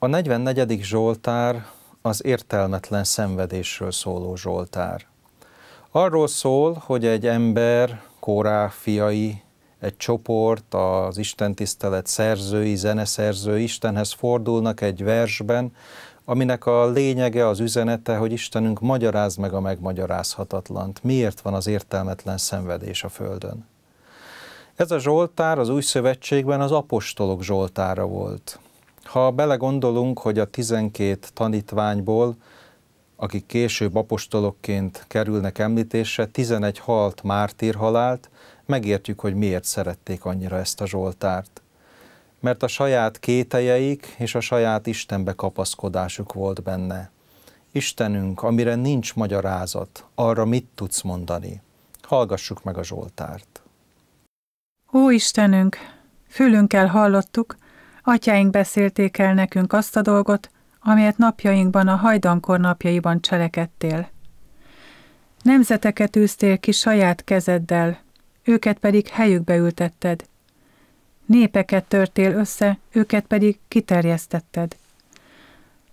A 44. Zsoltár az értelmetlen szenvedésről szóló Zsoltár. Arról szól, hogy egy ember, Korá fiai, egy csoport, az istentisztelet szerzői, zeneszerzői Istenhez fordulnak egy versben, aminek a lényege, az üzenete, hogy Istenünk magyaráz meg a megmagyarázhatatlant. Miért van az értelmetlen szenvedés a Földön? Ez a Zsoltár az Új Szövetségben az apostolok Zsoltára volt. Ha belegondolunk, hogy a 12 tanítványból, akik később apostolokként kerülnek említésre, 11 halt mártírhalált, megértjük, hogy miért szerették annyira ezt a Zsoltárt. Mert a saját kételjeik és a saját Istenbe kapaszkodásuk volt benne. Istenünk, amire nincs magyarázat, arra mit tudsz mondani? Hallgassuk meg a Zsoltárt. Ó Istenünk, fülünkkel hallottuk, Atyáink beszélték el nekünk azt a dolgot, amelyet napjainkban a hajdankor napjaiban cselekedtél. Nemzeteket űztél ki saját kezeddel, őket pedig helyükbe ültetted. Népeket törtél össze, őket pedig kiterjesztetted.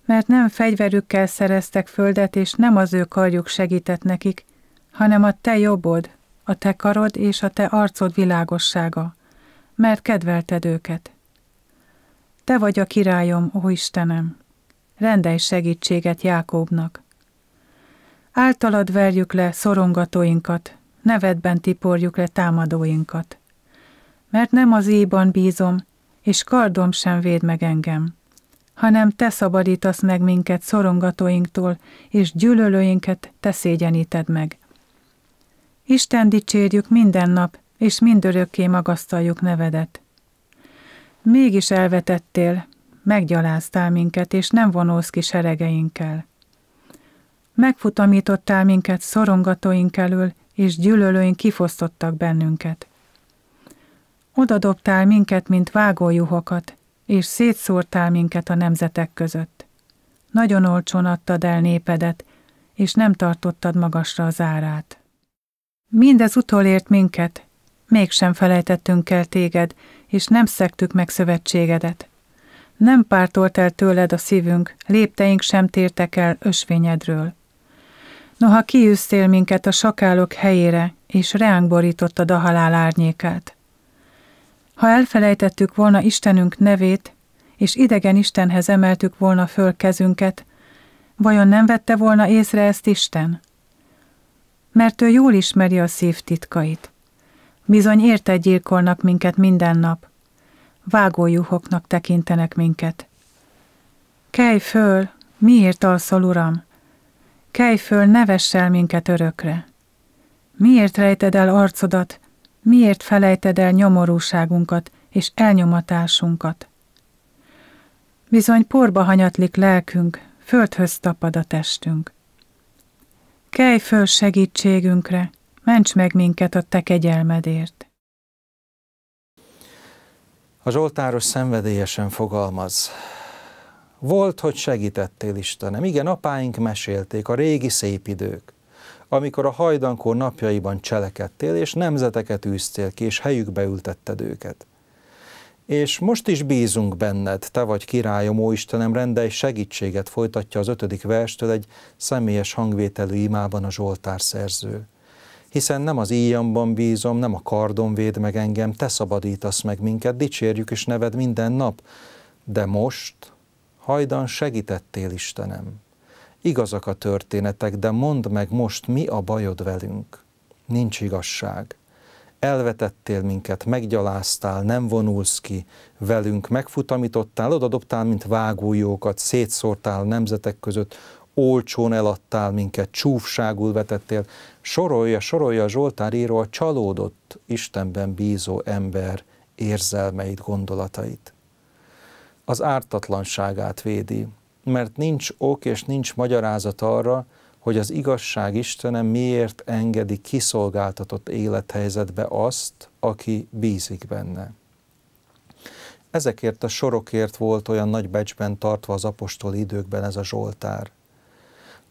Mert nem fegyverükkel szereztek földet, és nem az ő karjuk segített nekik, hanem a te jobbod, a te karod és a te arcod világossága, mert kedvelted őket. Te vagy a királyom, ó Istenem! Rendelj segítséget Jákóbnak! Általad verjük le szorongatóinkat, nevedben tiporjuk le támadóinkat. Mert nem az éjban bízom, és kardom sem véd meg engem, hanem te szabadítasz meg minket szorongatóinktól, és gyűlölőinket te szégyeníted meg. Isten dicsérjük minden nap, és mindörökké magasztaljuk nevedet. Mégis elvetettél, meggyaláztál minket, és nem vonulsz ki seregeinkkel. Megfutamítottál minket szorongatóink elől, és gyűlölőink kifosztottak bennünket. Oda dobtál minket, mint vágójuhokat, és szétszórtál minket a nemzetek között. Nagyon olcsón adtad el népedet, és nem tartottad magasra az árát. Mindez utolért minket, Mégsem felejtettünk el téged, és nem szektük meg szövetségedet. Nem pártolt el tőled a szívünk, lépteink sem tértek el ösvényedről. Noha kiűztél minket a sakálok helyére, és ránk borítottad a halál árnyékát. Ha elfelejtettük volna Istenünk nevét, és idegen Istenhez emeltük volna föl kezünket, vajon nem vette volna észre ezt Isten? Mert ő jól ismeri a szív titkait. Bizony érte gyilkolnak minket minden nap. Vágójuhoknak tekintenek minket. Kelj föl, miért alszol, uram? Kelj föl, ne el minket örökre. Miért rejted el arcodat, miért felejted el nyomorúságunkat és elnyomatásunkat? Bizony porba hanyatlik lelkünk, földhöz tapad a testünk. Kelj föl segítségünkre, Ments meg minket a te kegyelmedért. A Zsoltáros szenvedélyesen fogalmaz. Volt, hogy segítettél Istenem. Igen, apáink mesélték, a régi szép idők, amikor a hajdankó napjaiban cselekedtél, és nemzeteket űztél ki, és helyükbe ültetted őket. És most is bízunk benned, te vagy királyom, ó Istenem, rendelj segítséget, folytatja az ötödik verstől egy személyes hangvételű imában a Zsoltár szerző hiszen nem az íjamban bízom, nem a kardon véd meg engem, te szabadítasz meg minket, dicsérjük és neved minden nap. De most hajdan segítettél Istenem. Igazak a történetek, de mondd meg most, mi a bajod velünk. Nincs igazság. Elvetettél minket, meggyaláztál, nem vonulsz ki velünk, megfutamítottál, odadobtál, mint vágójókat, szétszórtál nemzetek között, olcsón eladtál minket, csúfságul vetettél. Sorolja, sorolja a Zsoltár író a csalódott Istenben bízó ember érzelmeit, gondolatait. Az ártatlanságát védi, mert nincs ok és nincs magyarázat arra, hogy az igazság Istene miért engedi kiszolgáltatott élethelyzetbe azt, aki bízik benne. Ezekért a sorokért volt olyan nagy becsben tartva az apostoli időkben ez a Zsoltár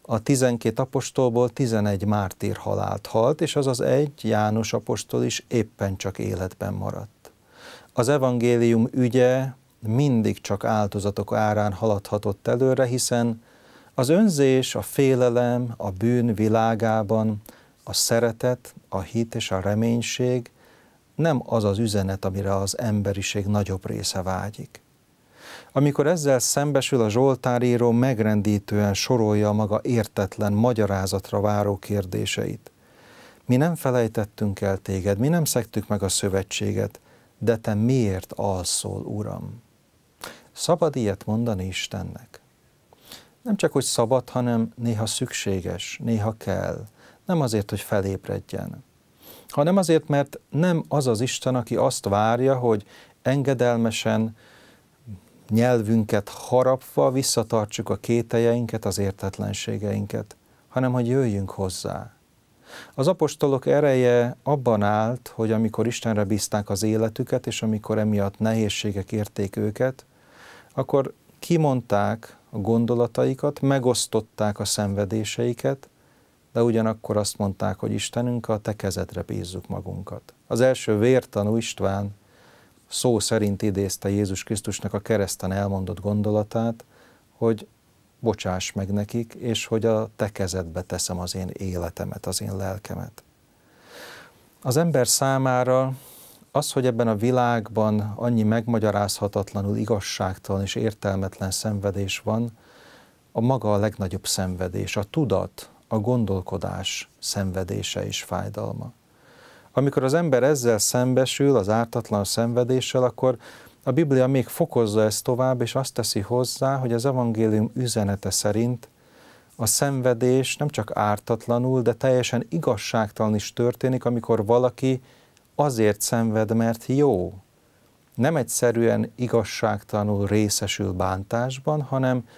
a 12 apostolból 11 mártír halált halt, és az az egy János apostol is éppen csak életben maradt. Az evangélium ügye mindig csak áldozatok árán haladhatott előre, hiszen az önzés, a félelem, a bűn világában a szeretet, a hit és a reménység nem az az üzenet, amire az emberiség nagyobb része vágyik. Amikor ezzel szembesül, a Zsoltáríró megrendítően sorolja a maga értetlen magyarázatra váró kérdéseit. Mi nem felejtettünk el téged, mi nem szektük meg a szövetséget, de te miért alszol, Uram? Szabad ilyet mondani Istennek? Nem csak, hogy szabad, hanem néha szükséges, néha kell. Nem azért, hogy felébredjen, hanem azért, mert nem az az Isten, aki azt várja, hogy engedelmesen, nyelvünket harapva visszatartsuk a kételjeinket, az értetlenségeinket, hanem hogy jöjjünk hozzá. Az apostolok ereje abban állt, hogy amikor Istenre bízták az életüket, és amikor emiatt nehézségek érték őket, akkor kimondták a gondolataikat, megosztották a szenvedéseiket, de ugyanakkor azt mondták, hogy Istenünk, a te kezedre bízzuk magunkat. Az első vértanú István szó szerint idézte Jézus Krisztusnak a kereszten elmondott gondolatát, hogy bocsáss meg nekik, és hogy a te kezedbe teszem az én életemet, az én lelkemet. Az ember számára az, hogy ebben a világban annyi megmagyarázhatatlanul igazságtalan és értelmetlen szenvedés van, a maga a legnagyobb szenvedés, a tudat, a gondolkodás szenvedése és fájdalma. Amikor az ember ezzel szembesül, az ártatlan szenvedéssel, akkor a Biblia még fokozza ezt tovább, és azt teszi hozzá, hogy az evangélium üzenete szerint a szenvedés nem csak ártatlanul, de teljesen igazságtalan is történik, amikor valaki azért szenved, mert jó. Nem egyszerűen igazságtalanul részesül bántásban, hanem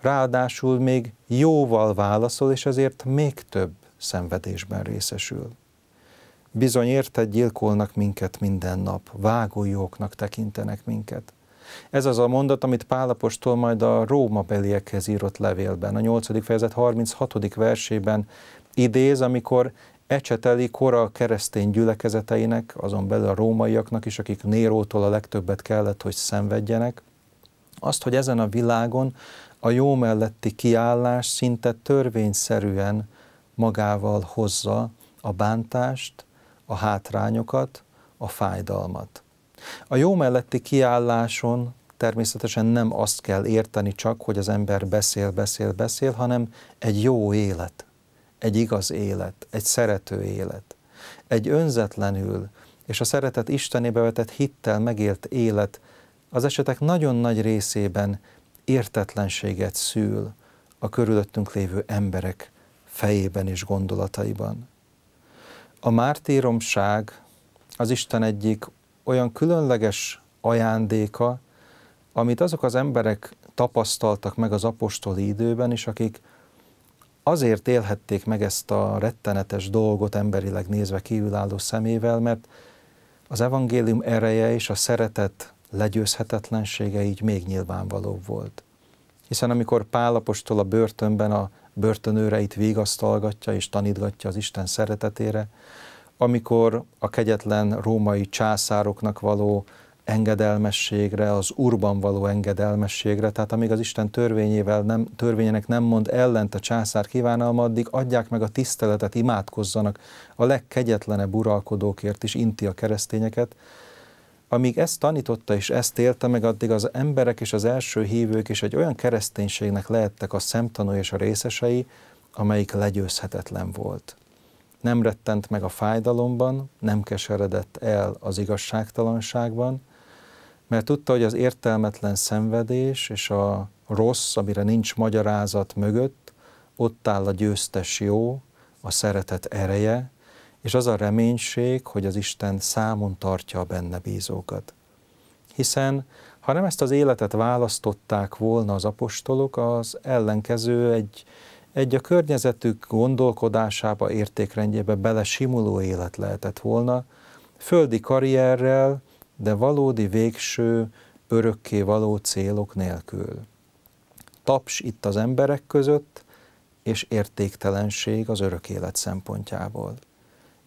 ráadásul még jóval válaszol, és ezért még több szenvedésben részesül. Bizony érted, gyilkolnak minket minden nap, vágójóknak tekintenek minket. Ez az a mondat, amit Pálapostól majd a Róma beliekhez írott levélben, a 8. fejezet 36. versében idéz, amikor ecseteli kora keresztény gyülekezeteinek, azon belül a rómaiaknak is, akik Nérótól a legtöbbet kellett, hogy szenvedjenek, azt, hogy ezen a világon a jó melletti kiállás szinte törvényszerűen magával hozza a bántást, a hátrányokat, a fájdalmat. A jó melletti kiálláson természetesen nem azt kell érteni csak, hogy az ember beszél, beszél, beszél, hanem egy jó élet, egy igaz élet, egy szerető élet, egy önzetlenül és a szeretet Istenébe vetett hittel megélt élet az esetek nagyon nagy részében értetlenséget szül a körülöttünk lévő emberek fejében és gondolataiban. A mártíromság az Isten egyik olyan különleges ajándéka, amit azok az emberek tapasztaltak meg az apostoli időben is, akik azért élhették meg ezt a rettenetes dolgot emberileg nézve kívülálló szemével, mert az evangélium ereje és a szeretet legyőzhetetlensége így még nyilvánvalóbb volt. Hiszen amikor Pál Apostol a börtönben a börtönőreit végasztalgatja és tanítgatja az Isten szeretetére, amikor a kegyetlen római császároknak való engedelmességre, az urban való engedelmességre, tehát amíg az Isten törvényével nem, törvényének nem mond ellent a császár kívánalma, addig adják meg a tiszteletet, imádkozzanak a legkegyetlenebb uralkodókért is, inti a keresztényeket, amíg ezt tanította és ezt élte meg, addig az emberek és az első hívők is egy olyan kereszténységnek lehettek a szemtanú és a részesei, amelyik legyőzhetetlen volt. Nem rettent meg a fájdalomban, nem keseredett el az igazságtalanságban, mert tudta, hogy az értelmetlen szenvedés és a rossz, amire nincs magyarázat mögött, ott áll a győztes jó, a szeretet ereje, és az a reménység, hogy az Isten számon tartja a benne bízókat. Hiszen ha nem ezt az életet választották volna az apostolok, az ellenkező egy, egy a környezetük gondolkodásába, értékrendjébe bele simuló élet lehetett volna, földi karrierrel, de valódi végső, örökké való célok nélkül. Taps itt az emberek között, és értéktelenség az örök élet szempontjából.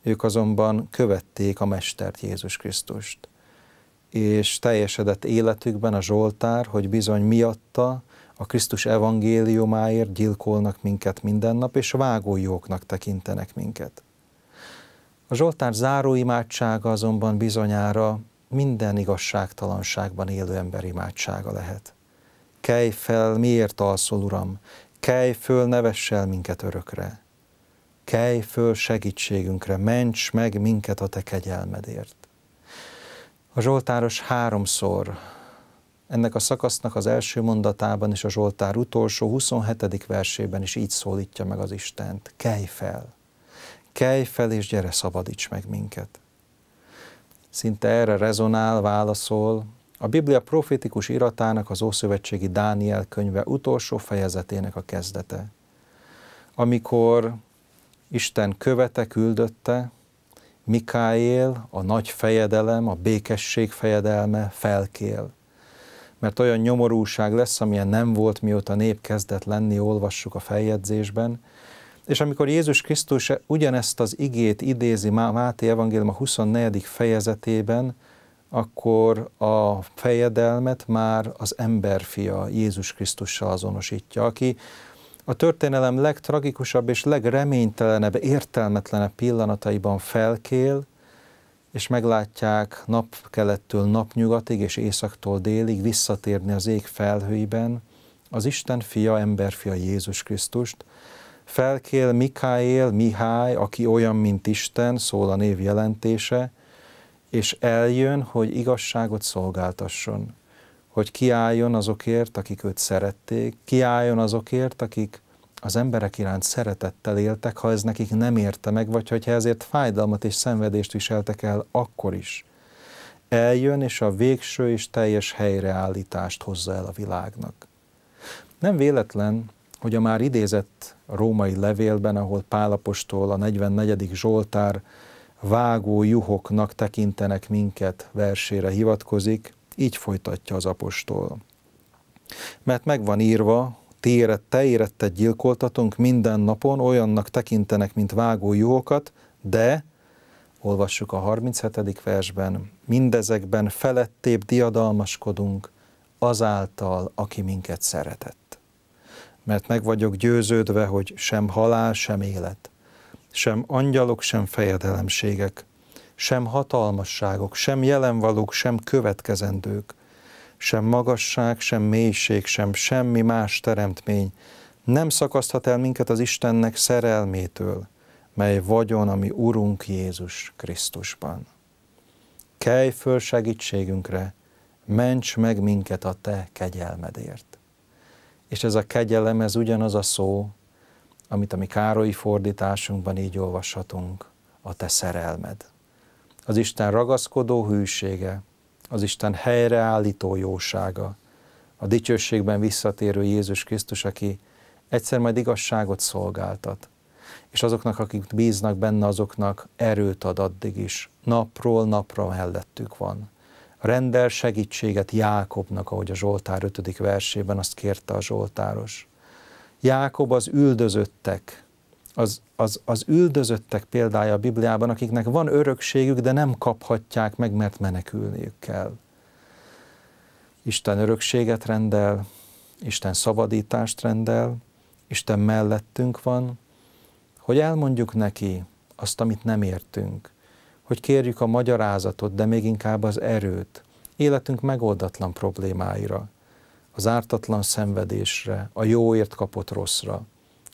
Ők azonban követték a Mestert Jézus Krisztust. És teljesedett életükben a Zsoltár, hogy bizony miatta a Krisztus evangéliumáért gyilkolnak minket minden nap, és vágójóknak tekintenek minket. A Zsoltár imádsága azonban bizonyára minden igazságtalanságban élő ember imádsága lehet. Kelj fel, miért alszol, Uram? Kelj föl, nevessel minket örökre kelj föl segítségünkre, ments meg minket a te kegyelmedért. A Zsoltáros háromszor ennek a szakasznak az első mondatában és a Zsoltár utolsó 27. versében is így szólítja meg az Istent. Kelj fel! Kelj fel és gyere szabadíts meg minket! Szinte erre rezonál, válaszol a Biblia profétikus iratának az Ószövetségi Dániel könyve utolsó fejezetének a kezdete. Amikor Isten követe küldötte, Mikáél, a nagy fejedelem, a békesség fejedelme felkél. Mert olyan nyomorúság lesz, amilyen nem volt, mióta nép kezdett lenni, olvassuk a feljegyzésben. És amikor Jézus Krisztus ugyanezt az igét idézi Máté Evangélium a 24. fejezetében, akkor a fejedelmet már az emberfia Jézus Krisztussal azonosítja, aki a történelem legtragikusabb és legreménytelenebb, értelmetlenebb pillanataiban felkél, és meglátják napkelettől napnyugatig és északtól délig visszatérni az ég felhőiben az Isten fia, emberfia Jézus Krisztust. Felkél Mikáél, Mihály, aki olyan, mint Isten, szól a név jelentése, és eljön, hogy igazságot szolgáltasson hogy kiálljon azokért, akik őt szerették, kiálljon azokért, akik az emberek iránt szeretettel éltek, ha ez nekik nem érte meg, vagy hogyha ezért fájdalmat és szenvedést viseltek el, akkor is. Eljön és a végső és teljes helyreállítást hozza el a világnak. Nem véletlen, hogy a már idézett római levélben, ahol Pálapostól a 44. Zsoltár vágó juhoknak tekintenek minket versére hivatkozik, így folytatja az apostol. Mert meg van írva, ti te érettet gyilkoltatunk minden napon, olyannak tekintenek, mint vágó jókat, de, olvassuk a 37. versben, mindezekben felettébb diadalmaskodunk azáltal, aki minket szeretett. Mert meg vagyok győződve, hogy sem halál, sem élet, sem angyalok, sem fejedelemségek, sem hatalmasságok, sem jelenvalók, sem következendők, sem magasság, sem mélység, sem semmi más teremtmény nem szakaszthat el minket az Istennek szerelmétől, mely vagyon, ami Urunk Jézus Krisztusban. Kelj föl segítségünkre, ments meg minket a Te kegyelmedért. És ez a kegyelem, ez ugyanaz a szó, amit a mi Károlyi fordításunkban így olvashatunk, a Te szerelmed az Isten ragaszkodó hűsége, az Isten helyreállító jósága, a dicsőségben visszatérő Jézus Krisztus, aki egyszer majd igazságot szolgáltat, és azoknak, akik bíznak benne, azoknak erőt ad addig is. Napról napra mellettük van. Rendel segítséget Jákobnak, ahogy a Zsoltár 5. versében azt kérte a Zsoltáros. Jákob az üldözöttek, az, az, az üldözöttek példája a Bibliában, akiknek van örökségük, de nem kaphatják meg, mert menekülniük kell. Isten örökséget rendel, Isten szabadítást rendel, Isten mellettünk van, hogy elmondjuk neki azt, amit nem értünk, hogy kérjük a magyarázatot, de még inkább az erőt, életünk megoldatlan problémáira, az ártatlan szenvedésre, a jóért kapott rosszra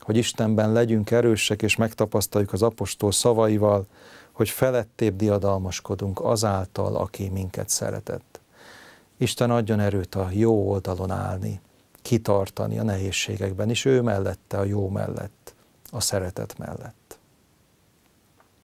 hogy Istenben legyünk erősek, és megtapasztaljuk az apostol szavaival, hogy felettébb diadalmaskodunk azáltal, aki minket szeretett. Isten adjon erőt a jó oldalon állni, kitartani a nehézségekben, és ő mellette, a jó mellett, a szeretet mellett.